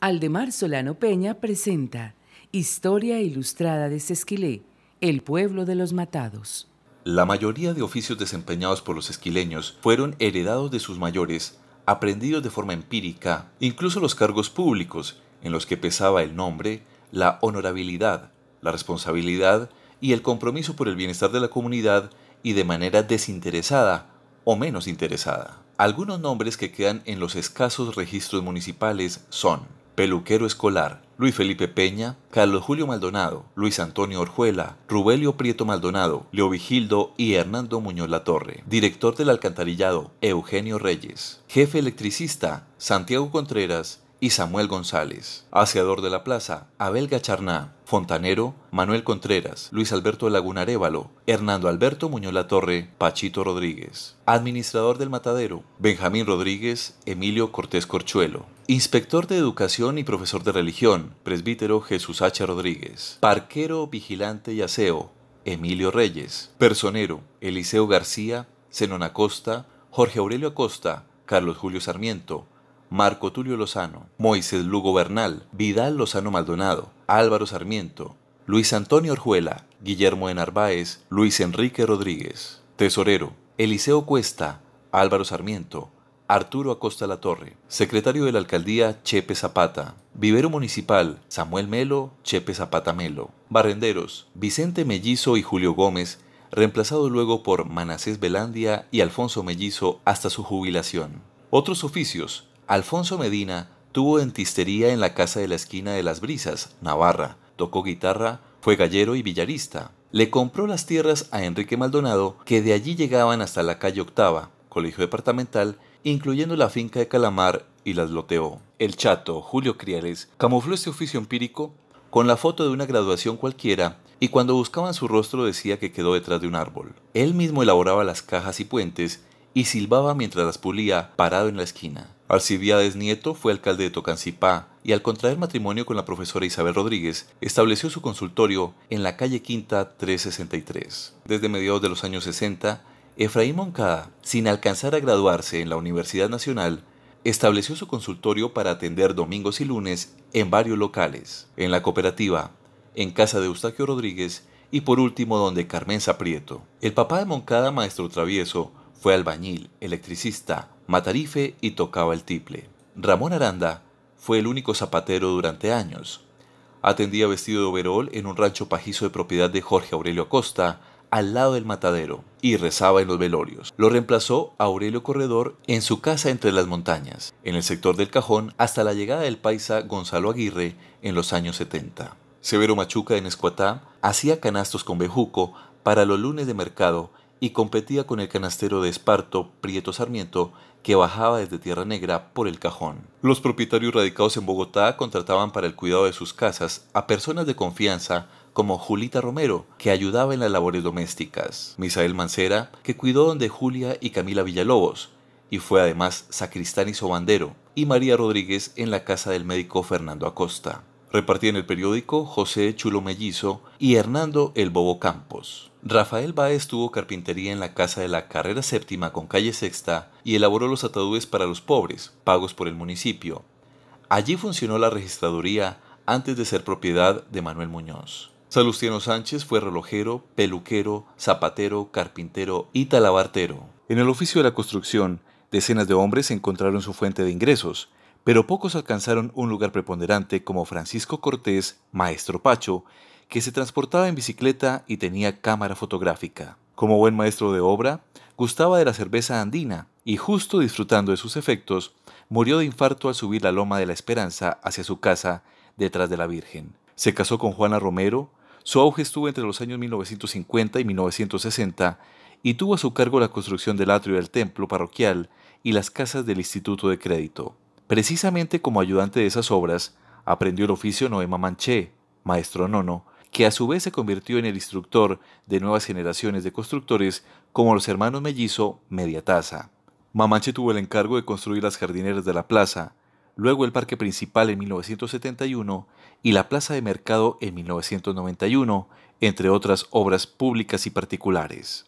Aldemar Solano Peña presenta Historia Ilustrada de Sesquilé, el pueblo de los matados. La mayoría de oficios desempeñados por los esquileños fueron heredados de sus mayores, aprendidos de forma empírica, incluso los cargos públicos, en los que pesaba el nombre, la honorabilidad, la responsabilidad y el compromiso por el bienestar de la comunidad y de manera desinteresada o menos interesada. Algunos nombres que quedan en los escasos registros municipales son Peluquero Escolar, Luis Felipe Peña, Carlos Julio Maldonado, Luis Antonio Orjuela, Rubelio Prieto Maldonado, Leo Vigildo y Hernando Muñoz Latorre. Director del Alcantarillado, Eugenio Reyes. Jefe Electricista, Santiago Contreras y Samuel González. Aseador de la plaza, Abel Gacharná. Fontanero, Manuel Contreras, Luis Alberto Laguna Hernando Alberto Muñoz La Torre, Pachito Rodríguez. Administrador del Matadero, Benjamín Rodríguez, Emilio Cortés Corchuelo. Inspector de Educación y profesor de religión, presbítero Jesús H. Rodríguez. Parquero, vigilante y aseo, Emilio Reyes. Personero, Eliseo García, Zenón Acosta, Jorge Aurelio Acosta, Carlos Julio Sarmiento, Marco Tulio Lozano, Moisés Lugo Bernal, Vidal Lozano Maldonado, Álvaro Sarmiento, Luis Antonio Orjuela, Guillermo de Narváez, Luis Enrique Rodríguez. Tesorero, Eliseo Cuesta, Álvaro Sarmiento, Arturo Acosta Latorre. Secretario de la Alcaldía, Chepe Zapata. Vivero Municipal, Samuel Melo, Chepe Zapata Melo. Barrenderos, Vicente Mellizo y Julio Gómez, reemplazado luego por Manasés Belandia y Alfonso Mellizo hasta su jubilación. Otros oficios, Alfonso Medina tuvo dentistería en la casa de la esquina de Las Brisas, Navarra, tocó guitarra, fue gallero y villarista. Le compró las tierras a Enrique Maldonado, que de allí llegaban hasta la calle Octava, colegio departamental, incluyendo la finca de Calamar y las loteó. El chato, Julio Criales, camufló este oficio empírico con la foto de una graduación cualquiera y cuando buscaban su rostro decía que quedó detrás de un árbol. Él mismo elaboraba las cajas y puentes y silbaba mientras las pulía parado en la esquina. Alcibiades Nieto fue alcalde de Tocancipá y al contraer matrimonio con la profesora Isabel Rodríguez, estableció su consultorio en la calle Quinta 363. Desde mediados de los años 60, Efraín Moncada, sin alcanzar a graduarse en la Universidad Nacional, estableció su consultorio para atender domingos y lunes en varios locales, en la cooperativa, en casa de Eustaquio Rodríguez y por último donde Carmen Saprieto. El papá de Moncada, maestro travieso, fue albañil, electricista, matarife y tocaba el tiple. Ramón Aranda fue el único zapatero durante años. Atendía vestido de overol en un rancho pajizo de propiedad de Jorge Aurelio Acosta, al lado del matadero, y rezaba en los velorios. Lo reemplazó Aurelio Corredor en su casa entre las montañas, en el sector del Cajón, hasta la llegada del paisa Gonzalo Aguirre en los años 70. Severo Machuca en Escuatá hacía canastos con bejuco para los lunes de mercado y competía con el canastero de Esparto, Prieto Sarmiento, que bajaba desde Tierra Negra por el cajón. Los propietarios radicados en Bogotá contrataban para el cuidado de sus casas a personas de confianza como Julita Romero, que ayudaba en las labores domésticas, Misael Mancera, que cuidó de Julia y Camila Villalobos, y fue además sacristán y sobandero, y María Rodríguez en la casa del médico Fernando Acosta. Repartían el periódico José Chulo Mellizo y Hernando El Bobo Campos. Rafael Báez tuvo carpintería en la casa de la carrera séptima con calle sexta y elaboró los atadúes para los pobres, pagos por el municipio. Allí funcionó la registraduría antes de ser propiedad de Manuel Muñoz. Salustiano Sánchez fue relojero, peluquero, zapatero, carpintero y talabartero. En el oficio de la construcción, decenas de hombres encontraron su fuente de ingresos, pero pocos alcanzaron un lugar preponderante como Francisco Cortés, maestro Pacho, que se transportaba en bicicleta y tenía cámara fotográfica. Como buen maestro de obra, gustaba de la cerveza andina y justo disfrutando de sus efectos, murió de infarto al subir la loma de la Esperanza hacia su casa detrás de la Virgen. Se casó con Juana Romero, su auge estuvo entre los años 1950 y 1960 y tuvo a su cargo la construcción del atrio del templo parroquial y las casas del Instituto de Crédito. Precisamente como ayudante de esas obras, aprendió el oficio Noema Manché, maestro nono, que a su vez se convirtió en el instructor de nuevas generaciones de constructores como los hermanos mellizo Mediatasa. Mamanche tuvo el encargo de construir las jardineras de la plaza, luego el parque principal en 1971 y la plaza de mercado en 1991, entre otras obras públicas y particulares.